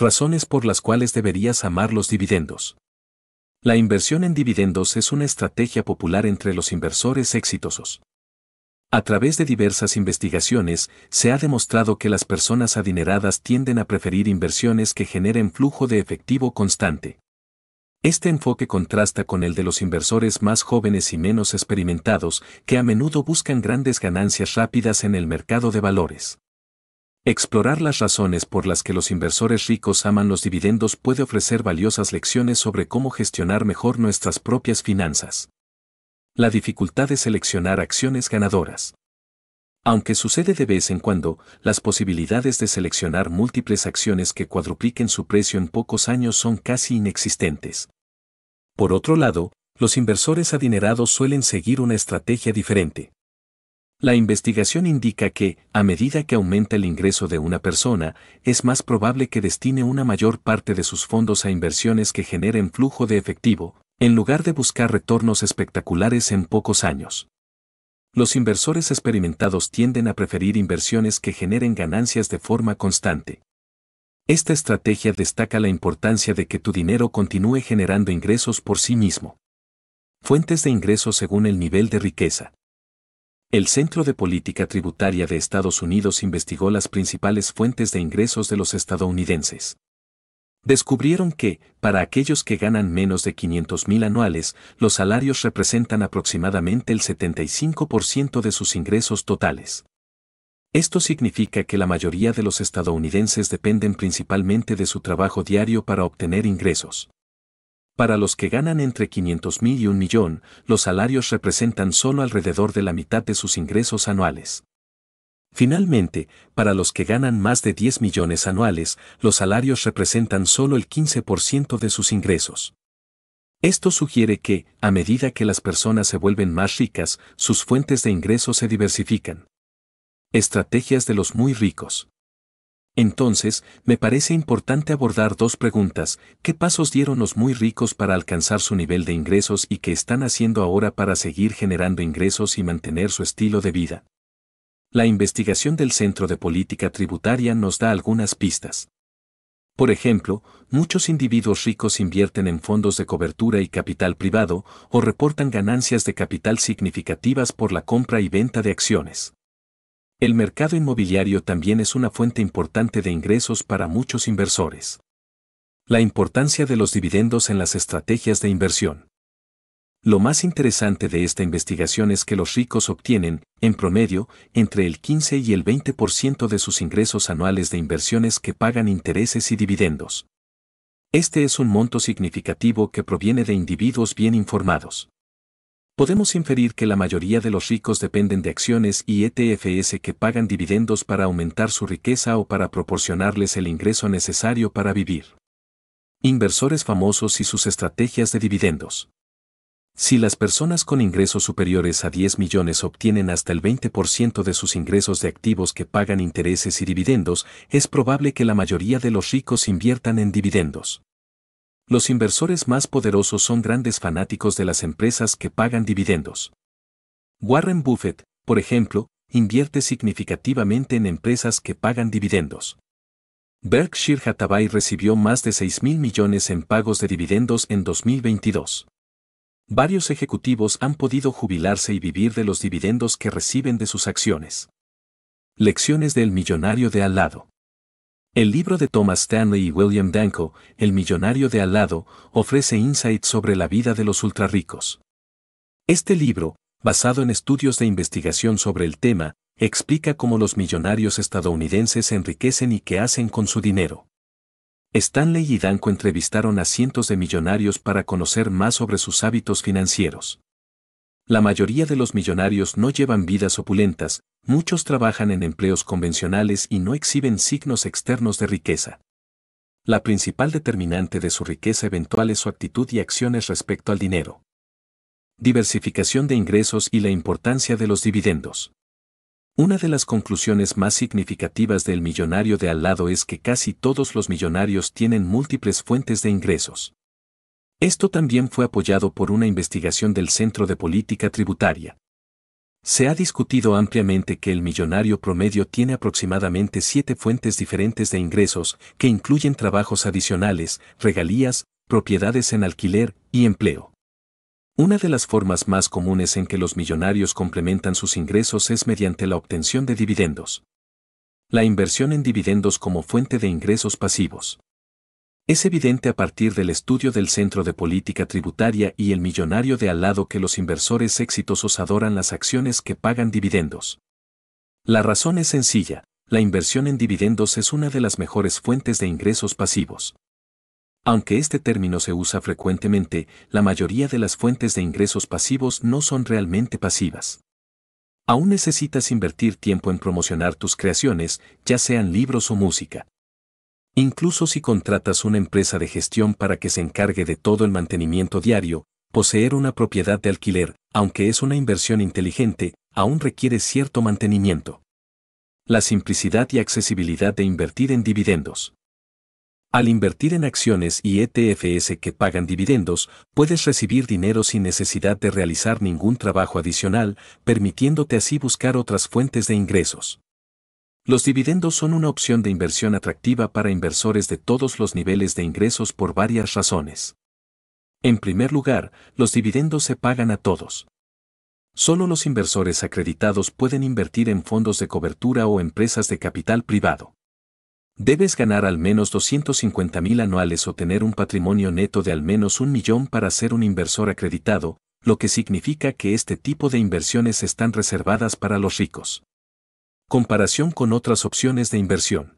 Razones por las cuales deberías amar los dividendos. La inversión en dividendos es una estrategia popular entre los inversores exitosos. A través de diversas investigaciones, se ha demostrado que las personas adineradas tienden a preferir inversiones que generen flujo de efectivo constante. Este enfoque contrasta con el de los inversores más jóvenes y menos experimentados, que a menudo buscan grandes ganancias rápidas en el mercado de valores. Explorar las razones por las que los inversores ricos aman los dividendos puede ofrecer valiosas lecciones sobre cómo gestionar mejor nuestras propias finanzas. La dificultad de seleccionar acciones ganadoras. Aunque sucede de vez en cuando, las posibilidades de seleccionar múltiples acciones que cuadrupliquen su precio en pocos años son casi inexistentes. Por otro lado, los inversores adinerados suelen seguir una estrategia diferente. La investigación indica que, a medida que aumenta el ingreso de una persona, es más probable que destine una mayor parte de sus fondos a inversiones que generen flujo de efectivo, en lugar de buscar retornos espectaculares en pocos años. Los inversores experimentados tienden a preferir inversiones que generen ganancias de forma constante. Esta estrategia destaca la importancia de que tu dinero continúe generando ingresos por sí mismo. Fuentes de ingresos según el nivel de riqueza. El Centro de Política Tributaria de Estados Unidos investigó las principales fuentes de ingresos de los estadounidenses. Descubrieron que, para aquellos que ganan menos de 500.000 anuales, los salarios representan aproximadamente el 75% de sus ingresos totales. Esto significa que la mayoría de los estadounidenses dependen principalmente de su trabajo diario para obtener ingresos. Para los que ganan entre 500.000 y un millón, los salarios representan solo alrededor de la mitad de sus ingresos anuales. Finalmente, para los que ganan más de 10 millones anuales, los salarios representan solo el 15% de sus ingresos. Esto sugiere que, a medida que las personas se vuelven más ricas, sus fuentes de ingresos se diversifican. Estrategias de los muy ricos. Entonces, me parece importante abordar dos preguntas, ¿qué pasos dieron los muy ricos para alcanzar su nivel de ingresos y qué están haciendo ahora para seguir generando ingresos y mantener su estilo de vida? La investigación del Centro de Política Tributaria nos da algunas pistas. Por ejemplo, muchos individuos ricos invierten en fondos de cobertura y capital privado o reportan ganancias de capital significativas por la compra y venta de acciones. El mercado inmobiliario también es una fuente importante de ingresos para muchos inversores. La importancia de los dividendos en las estrategias de inversión. Lo más interesante de esta investigación es que los ricos obtienen, en promedio, entre el 15 y el 20% de sus ingresos anuales de inversiones que pagan intereses y dividendos. Este es un monto significativo que proviene de individuos bien informados. Podemos inferir que la mayoría de los ricos dependen de acciones y ETFs que pagan dividendos para aumentar su riqueza o para proporcionarles el ingreso necesario para vivir. Inversores famosos y sus estrategias de dividendos. Si las personas con ingresos superiores a 10 millones obtienen hasta el 20% de sus ingresos de activos que pagan intereses y dividendos, es probable que la mayoría de los ricos inviertan en dividendos. Los inversores más poderosos son grandes fanáticos de las empresas que pagan dividendos. Warren Buffett, por ejemplo, invierte significativamente en empresas que pagan dividendos. Berkshire Hathaway recibió más de 6 mil millones en pagos de dividendos en 2022. Varios ejecutivos han podido jubilarse y vivir de los dividendos que reciben de sus acciones. Lecciones del millonario de al lado. El libro de Thomas Stanley y William Danko, El millonario de al lado, ofrece insights sobre la vida de los ultrarricos. Este libro, basado en estudios de investigación sobre el tema, explica cómo los millonarios estadounidenses se enriquecen y qué hacen con su dinero. Stanley y Danko entrevistaron a cientos de millonarios para conocer más sobre sus hábitos financieros. La mayoría de los millonarios no llevan vidas opulentas, muchos trabajan en empleos convencionales y no exhiben signos externos de riqueza. La principal determinante de su riqueza eventual es su actitud y acciones respecto al dinero. Diversificación de ingresos y la importancia de los dividendos. Una de las conclusiones más significativas del millonario de al lado es que casi todos los millonarios tienen múltiples fuentes de ingresos. Esto también fue apoyado por una investigación del Centro de Política Tributaria. Se ha discutido ampliamente que el millonario promedio tiene aproximadamente siete fuentes diferentes de ingresos, que incluyen trabajos adicionales, regalías, propiedades en alquiler y empleo. Una de las formas más comunes en que los millonarios complementan sus ingresos es mediante la obtención de dividendos. La inversión en dividendos como fuente de ingresos pasivos. Es evidente a partir del estudio del Centro de Política Tributaria y el millonario de al lado que los inversores exitosos adoran las acciones que pagan dividendos. La razón es sencilla, la inversión en dividendos es una de las mejores fuentes de ingresos pasivos. Aunque este término se usa frecuentemente, la mayoría de las fuentes de ingresos pasivos no son realmente pasivas. Aún necesitas invertir tiempo en promocionar tus creaciones, ya sean libros o música. Incluso si contratas una empresa de gestión para que se encargue de todo el mantenimiento diario, poseer una propiedad de alquiler, aunque es una inversión inteligente, aún requiere cierto mantenimiento. La simplicidad y accesibilidad de invertir en dividendos. Al invertir en acciones y ETFs que pagan dividendos, puedes recibir dinero sin necesidad de realizar ningún trabajo adicional, permitiéndote así buscar otras fuentes de ingresos. Los dividendos son una opción de inversión atractiva para inversores de todos los niveles de ingresos por varias razones. En primer lugar, los dividendos se pagan a todos. Solo los inversores acreditados pueden invertir en fondos de cobertura o empresas de capital privado. Debes ganar al menos 250 mil anuales o tener un patrimonio neto de al menos un millón para ser un inversor acreditado, lo que significa que este tipo de inversiones están reservadas para los ricos comparación con otras opciones de inversión.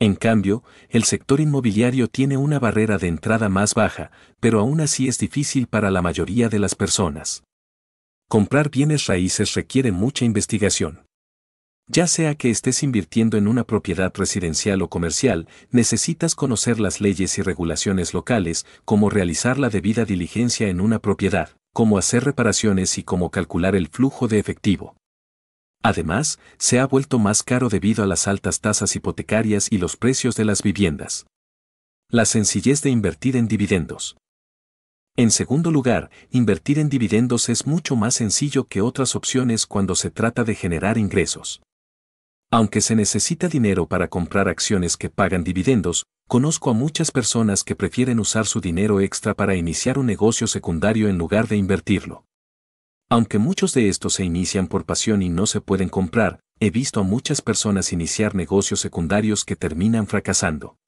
En cambio, el sector inmobiliario tiene una barrera de entrada más baja, pero aún así es difícil para la mayoría de las personas. Comprar bienes raíces requiere mucha investigación. Ya sea que estés invirtiendo en una propiedad residencial o comercial, necesitas conocer las leyes y regulaciones locales, cómo realizar la debida diligencia en una propiedad, cómo hacer reparaciones y cómo calcular el flujo de efectivo. Además, se ha vuelto más caro debido a las altas tasas hipotecarias y los precios de las viviendas. La sencillez de invertir en dividendos. En segundo lugar, invertir en dividendos es mucho más sencillo que otras opciones cuando se trata de generar ingresos. Aunque se necesita dinero para comprar acciones que pagan dividendos, conozco a muchas personas que prefieren usar su dinero extra para iniciar un negocio secundario en lugar de invertirlo. Aunque muchos de estos se inician por pasión y no se pueden comprar, he visto a muchas personas iniciar negocios secundarios que terminan fracasando.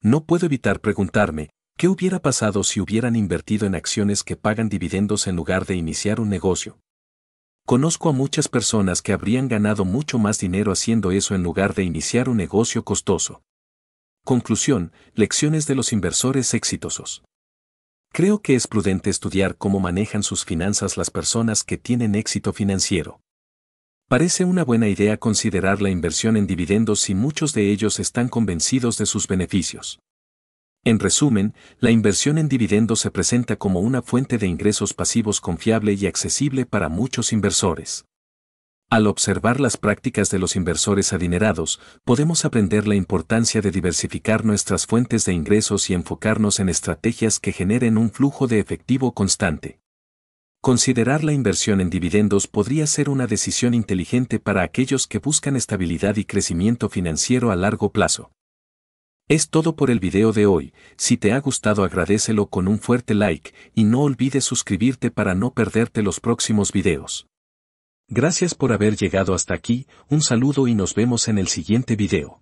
No puedo evitar preguntarme, ¿qué hubiera pasado si hubieran invertido en acciones que pagan dividendos en lugar de iniciar un negocio? Conozco a muchas personas que habrían ganado mucho más dinero haciendo eso en lugar de iniciar un negocio costoso. Conclusión, lecciones de los inversores exitosos. Creo que es prudente estudiar cómo manejan sus finanzas las personas que tienen éxito financiero. Parece una buena idea considerar la inversión en dividendos si muchos de ellos están convencidos de sus beneficios. En resumen, la inversión en dividendos se presenta como una fuente de ingresos pasivos confiable y accesible para muchos inversores. Al observar las prácticas de los inversores adinerados, podemos aprender la importancia de diversificar nuestras fuentes de ingresos y enfocarnos en estrategias que generen un flujo de efectivo constante. Considerar la inversión en dividendos podría ser una decisión inteligente para aquellos que buscan estabilidad y crecimiento financiero a largo plazo. Es todo por el video de hoy, si te ha gustado agradecelo con un fuerte like y no olvides suscribirte para no perderte los próximos videos. Gracias por haber llegado hasta aquí, un saludo y nos vemos en el siguiente video.